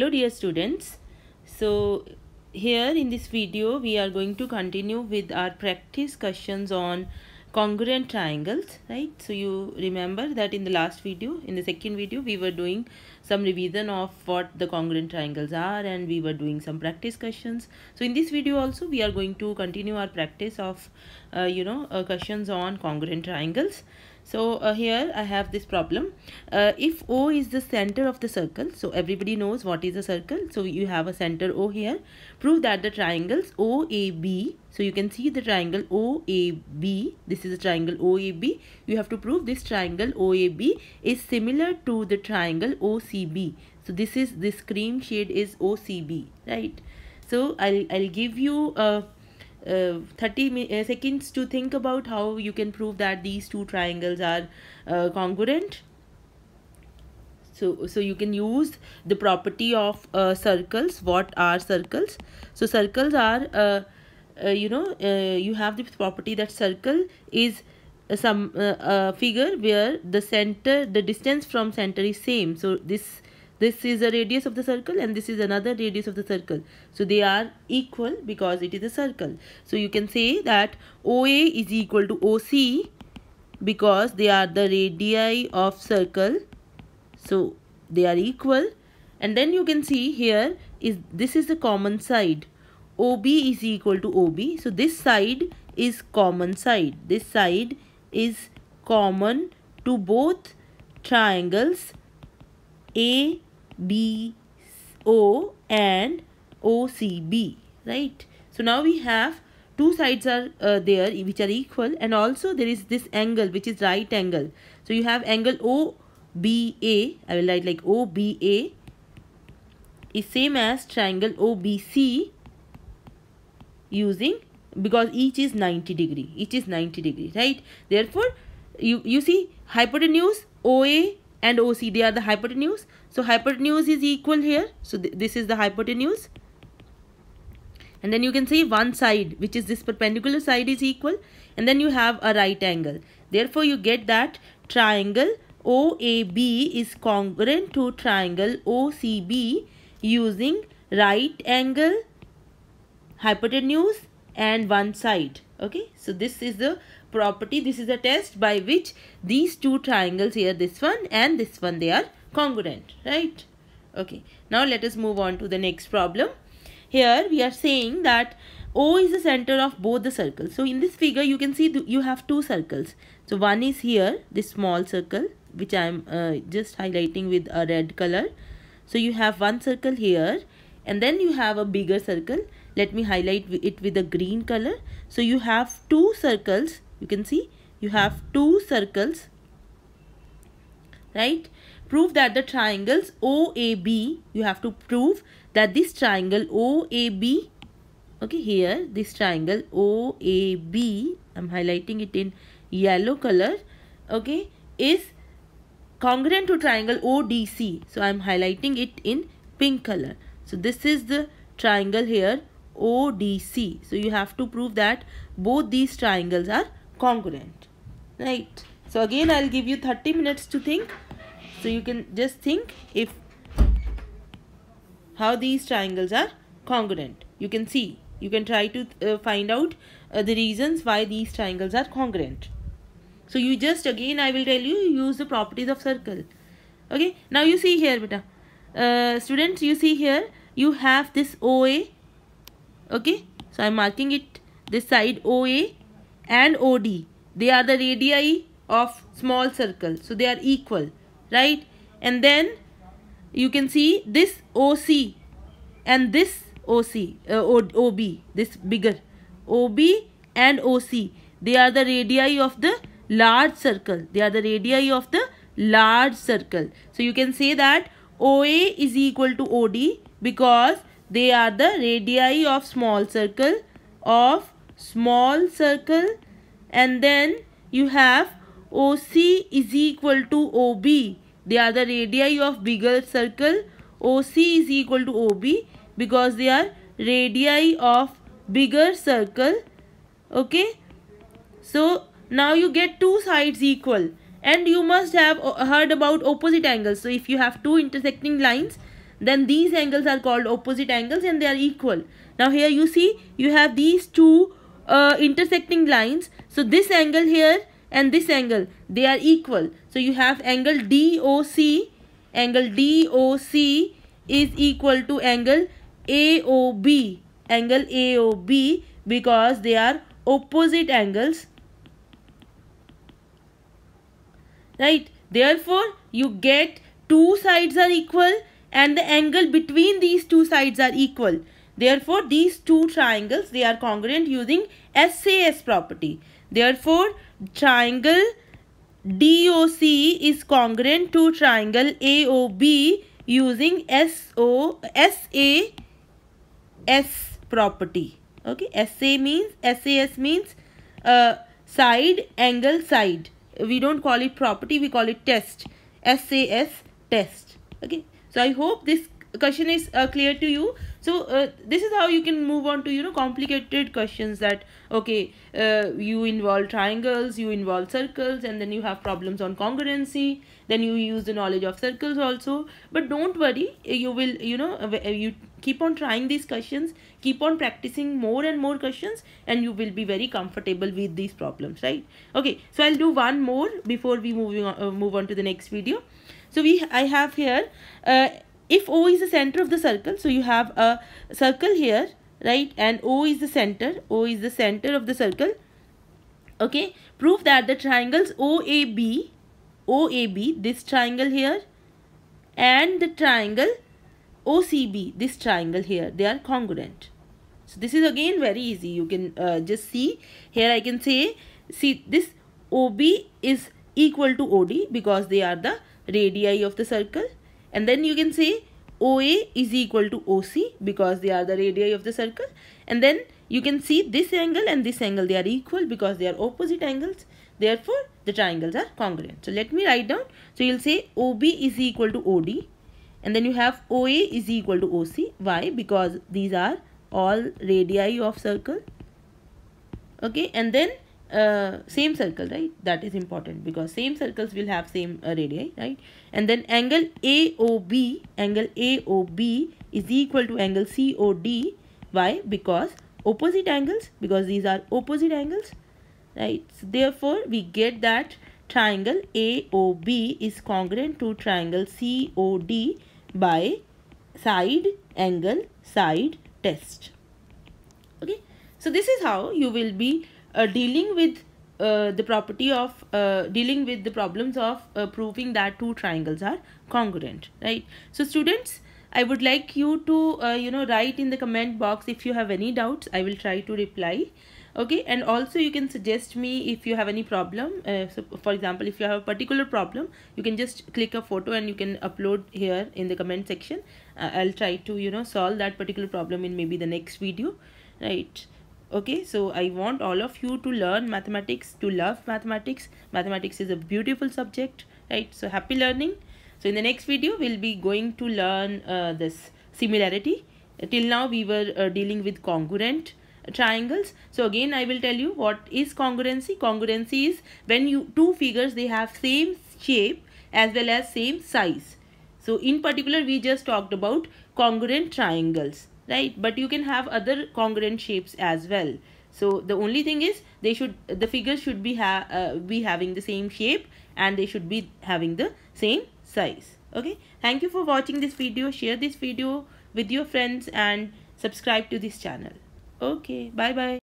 hello dear students so here in this video we are going to continue with our practice questions on congruent triangles right so you remember that in the last video in the second video we were doing some revision of what the congruent triangles are and we were doing some practice questions so in this video also we are going to continue our practice of uh, you know uh, questions on congruent triangles so uh, here I have this problem uh, if O is the center of the circle so everybody knows what is a circle so you have a center O here prove that the triangles OAB so you can see the triangle OAB this is a triangle OAB you have to prove this triangle OAB is similar to the triangle OCB so this is this cream shade is OCB right so I'll, I'll give you a uh, 30 uh, seconds to think about how you can prove that these two triangles are uh, congruent so so you can use the property of uh, circles what are circles so circles are uh, uh you know uh, you have the property that circle is some uh, figure where the center the distance from center is same so this this is a radius of the circle and this is another radius of the circle so they are equal because it is a circle so you can say that OA is equal to OC because they are the radii of circle so they are equal and then you can see here is this is the common side OB is equal to OB so this side is common side this side is common to both triangles A BO and OCB, right? So now we have two sides are uh, there which are equal and also there is this angle which is right angle. So you have angle O B A. I will write like OBA is same as triangle OBC using because each is 90 degree each is 90 degree right therefore you you see hypotenuse oa and OC they are the hypotenuse so hypotenuse is equal here so th this is the hypotenuse and then you can say one side which is this perpendicular side is equal and then you have a right angle therefore you get that triangle OAB is congruent to triangle OCB using right angle hypotenuse and one side okay so this is the property this is a test by which these two triangles here this one and this one they are congruent right okay now let us move on to the next problem here we are saying that O is the center of both the circles. So in this figure you can see you have two circles. So one is here this small circle which I am uh, just highlighting with a red color. So you have one circle here and then you have a bigger circle. Let me highlight it with a green color. So you have two circles you can see you have two circles, right? Prove that the triangles OAB, you have to prove that this triangle OAB, okay, here this triangle OAB, I'm highlighting it in yellow color, okay, is congruent to triangle ODC. So, I am highlighting it in pink color. So, this is the triangle here ODC. So, you have to prove that both these triangles are congruent right so again i'll give you 30 minutes to think so you can just think if how these triangles are congruent you can see you can try to uh, find out uh, the reasons why these triangles are congruent so you just again i will tell you use the properties of circle okay now you see here beta uh, students you see here you have this oa okay so i'm marking it this side oa and OD. They are the radii of small circle. So they are equal, right? And then you can see this OC and this OC, uh, OB, this bigger. OB and OC, they are the radii of the large circle. They are the radii of the large circle. So you can say that OA is equal to OD because they are the radii of small circle of small circle and then you have OC is equal to OB. They are the radii of bigger circle. OC is equal to OB because they are radii of bigger circle. Okay. So now you get two sides equal and you must have uh, heard about opposite angles. So if you have two intersecting lines then these angles are called opposite angles and they are equal. Now here you see you have these two uh, intersecting lines so this angle here and this angle they are equal so you have angle DOC angle DOC is equal to angle AOB angle AOB because they are opposite angles right therefore you get two sides are equal and the angle between these two sides are equal therefore these two triangles they are congruent using SAS property. Therefore, triangle DOC is congruent to triangle AOB using SO, SAS property. Okay, SA means, SAS means uh, side angle side. We don't call it property, we call it test. SAS test. Okay, so I hope this question is uh, clear to you so uh, this is how you can move on to you know complicated questions that okay uh, you involve triangles you involve circles and then you have problems on congruency then you use the knowledge of circles also but don't worry you will you know uh, uh, you keep on trying these questions keep on practicing more and more questions and you will be very comfortable with these problems right okay so i'll do one more before we moving on, uh, move on to the next video so we i have here uh, if O is the center of the circle, so you have a circle here, right? And O is the center. O is the center of the circle. Okay. Prove that the triangles OAB, OAB, this triangle here, and the triangle OCB, this triangle here, they are congruent. So this is again very easy. You can uh, just see here I can say, see this OB is equal to OD because they are the radii of the circle and then you can say OA is equal to OC because they are the radii of the circle and then you can see this angle and this angle they are equal because they are opposite angles therefore the triangles are congruent so let me write down so you'll say OB is equal to OD and then you have OA is equal to OC why because these are all radii of circle okay and then uh, same circle right that is important because same circles will have same uh, radii right and then angle AOB angle AOB is equal to angle COD why because opposite angles because these are opposite angles right so therefore we get that triangle AOB is congruent to triangle COD by side angle side test okay so this is how you will be uh, dealing with uh, the property of uh, dealing with the problems of proving that two triangles are congruent right so students I would like you to, uh, you know, write in the comment box if you have any doubts. I will try to reply. Okay. And also you can suggest me if you have any problem. Uh, so for example, if you have a particular problem, you can just click a photo and you can upload here in the comment section. Uh, I'll try to, you know, solve that particular problem in maybe the next video. Right okay so i want all of you to learn mathematics to love mathematics mathematics is a beautiful subject right so happy learning so in the next video we'll be going to learn uh, this similarity till now we were uh, dealing with congruent uh, triangles so again i will tell you what is congruency congruency is when you two figures they have same shape as well as same size so in particular we just talked about congruent triangles right but you can have other congruent shapes as well so the only thing is they should the figures should be ha uh, be having the same shape and they should be having the same size okay thank you for watching this video share this video with your friends and subscribe to this channel okay bye bye